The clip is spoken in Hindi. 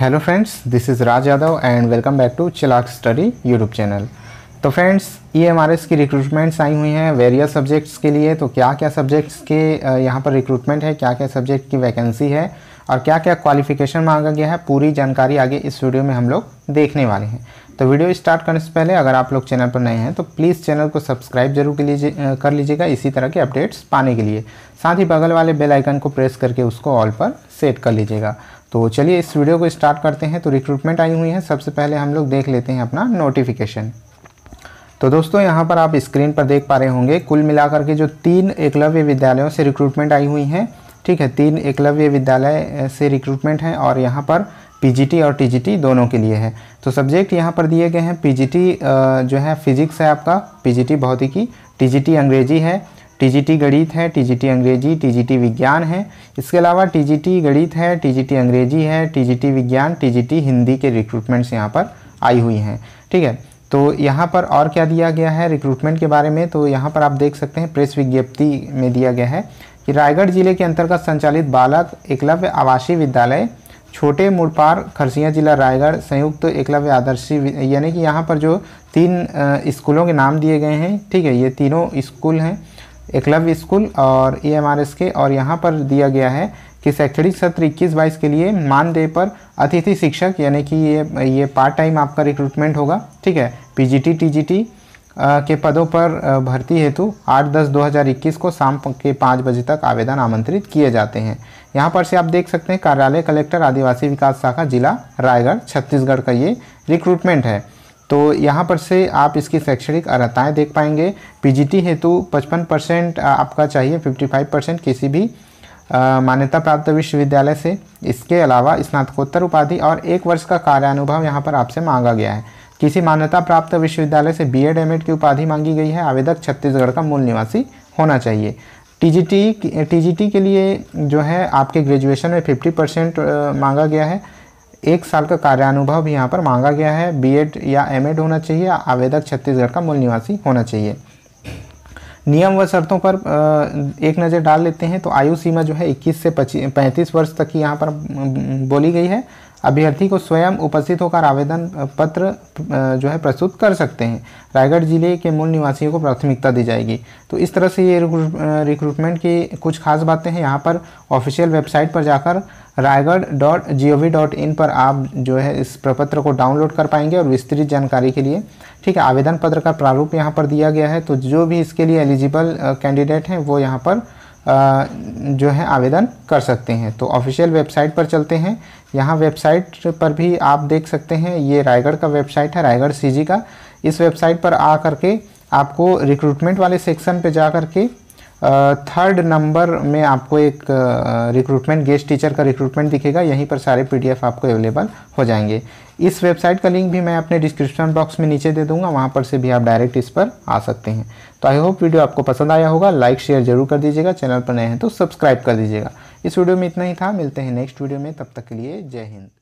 hello friends this is Raj Yadav and welcome back to चिलाक स्टडी यूट्यूब चैनल तो friends E M R S की रिक्रूटमेंट्स आई हुई हैं वेरियस सब्जेक्ट्स के लिए तो क्या क्या सब्जेक्ट्स के यहाँ पर रिक्रूटमेंट है क्या क्या सब्जेक्ट की वैकेंसी है और क्या क्या क्वालिफिकेशन मांगा गया है पूरी जानकारी आगे इस वीडियो में हम लोग देखने वाले हैं तो वीडियो स्टार्ट करने से पहले अगर आप लोग चैनल पर नए हैं तो प्लीज़ चैनल को सब्सक्राइब जरूर लीजिए कर लीजिएगा इसी तरह के अपडेट्स पाने के लिए साथ ही बगल वाले बेल आइकन को प्रेस करके उसको ऑल पर सेट कर लीजिएगा तो चलिए इस वीडियो को स्टार्ट करते हैं तो रिक्रूटमेंट आई हुई है सबसे पहले हम लोग देख लेते हैं अपना नोटिफिकेशन तो दोस्तों यहाँ पर आप स्क्रीन पर देख पा रहे होंगे कुल मिलाकर के जो तीन एकलव्य विद्यालयों से रिक्रूटमेंट आई हुई हैं ठीक है तीन एकलव्य विद्यालय से रिक्रूटमेंट है और यहाँ पर पीजीटी और टीजीटी दोनों के लिए है तो सब्जेक्ट यहाँ पर दिए गए हैं पीजीटी जो है फिजिक्स है आपका पीजीटी भौतिकी टी अंग्रेजी है टीजीटी गणित है टीजीटी अंग्रेजी टीजीटी विज्ञान है इसके अलावा टीजीटी गणित है टीजीटी अंग्रेजी है टीजीटी विज्ञान टीजीटी हिंदी के रिक्रूटमेंट्स यहाँ पर आई हुई हैं ठीक है तो यहाँ पर और क्या दिया गया है रिक्रूटमेंट के बारे में तो यहाँ पर आप देख सकते हैं प्रेस विज्ञप्ति में दिया गया है कि रायगढ़ जिले के अंतर्गत संचालित बालक एकलव्य आवासीय विद्यालय छोटे मुड़पार खरसिया जिला रायगढ़ संयुक्त तो एकलव्य आदर्शी यानी कि यहाँ पर जो तीन स्कूलों के नाम दिए गए हैं ठीक है ये तीनों स्कूल हैं एकलव्य स्कूल और ए एम आर एस के और यहाँ पर दिया गया है कि शैक्षणिक सत्र इक्कीस बाईस के लिए मानदेय पर अतिथि शिक्षक यानी कि ये ये पार्ट टाइम आपका रिक्रूटमेंट होगा ठीक है पीजीटी टीजीटी के पदों पर भर्ती हेतु आठ दस दो हज़ार इक्कीस को शाम के पाँच बजे तक आवेदन आमंत्रित किए जाते हैं यहाँ पर से आप देख सकते हैं कार्यालय कलेक्टर आदिवासी विकास शाखा जिला रायगढ़ छत्तीसगढ़ का ये रिक्रूटमेंट है तो यहाँ पर से आप इसकी शैक्षणिक अर्ताएँ देख पाएंगे पीजीटी हेतु पचपन परसेंट आपका चाहिए फिफ्टी फाइव परसेंट किसी भी मान्यता प्राप्त विश्वविद्यालय से इसके अलावा स्नातकोत्तर उपाधि और एक वर्ष का कार्यानुभव यहाँ पर आपसे मांगा गया है किसी मान्यता प्राप्त विश्वविद्यालय से बी एड एम एड की उपाधि मांगी गई है आवेदक छत्तीसगढ़ का मूल निवासी होना चाहिए जी टी के लिए जो है आपके ग्रेजुएशन में फिफ्टी परसेंट मांगा गया है एक साल का कार्यानुभव भी यहाँ पर मांगा गया है बीएड या एमएड होना चाहिए आवेदक छत्तीसगढ़ का मूल निवासी होना चाहिए नियम व शर्तों पर एक नज़र डाल लेते हैं तो आयु सीमा जो है 21 से 35 पैंतीस वर्ष तक की यहाँ पर बोली गई है अभ्यर्थी को स्वयं उपस्थित होकर आवेदन पत्र जो है प्रस्तुत कर सकते हैं रायगढ़ जिले के मूल निवासियों को प्राथमिकता दी जाएगी तो इस तरह से ये रिक्रूटमेंट की कुछ खास बातें हैं यहाँ पर ऑफिशियल वेबसाइट पर जाकर Raigarh dot G O V dot in पर आप जो है इस प्रपत्र को डाउनलोड कर पाएंगे और विस्तृत जानकारी के लिए ठीक है आवेदन पत्र का प्रारूप यहाँ पर दिया गया है तो जो भी इसके लिए एलिजिबल कैंडिडेट हैं वो यहाँ पर जो है आवेदन कर सकते हैं तो ऑफिशियल वेबसाइट पर चलते हैं यहाँ वेबसाइट पर भी आप देख सकते हैं ये रायगढ़ का वेबसाइट है रायगढ़ सीजी का इस वेबसाइट पर आ करके आपको रिक्रूटमेंट वाले सेक्शन पे जा करके थर्ड नंबर में आपको एक रिक्रूटमेंट गेस्ट टीचर का रिक्रूटमेंट दिखेगा यहीं पर सारे पीडीएफ आपको अवेलेबल हो जाएंगे इस वेबसाइट का लिंक भी मैं अपने डिस्क्रिप्शन बॉक्स में नीचे दे दूंगा वहाँ पर से भी आप डायरेक्ट इस पर आ सकते हैं तो आई होप वीडियो आपको पसंद आया होगा लाइक शेयर जरूर कर दीजिएगा चैनल पर नए हैं तो सब्सक्राइब कर दीजिएगा इस वीडियो में इतना ही था मिलते हैं नेक्स्ट वीडियो में तब तक के लिए जय हिंद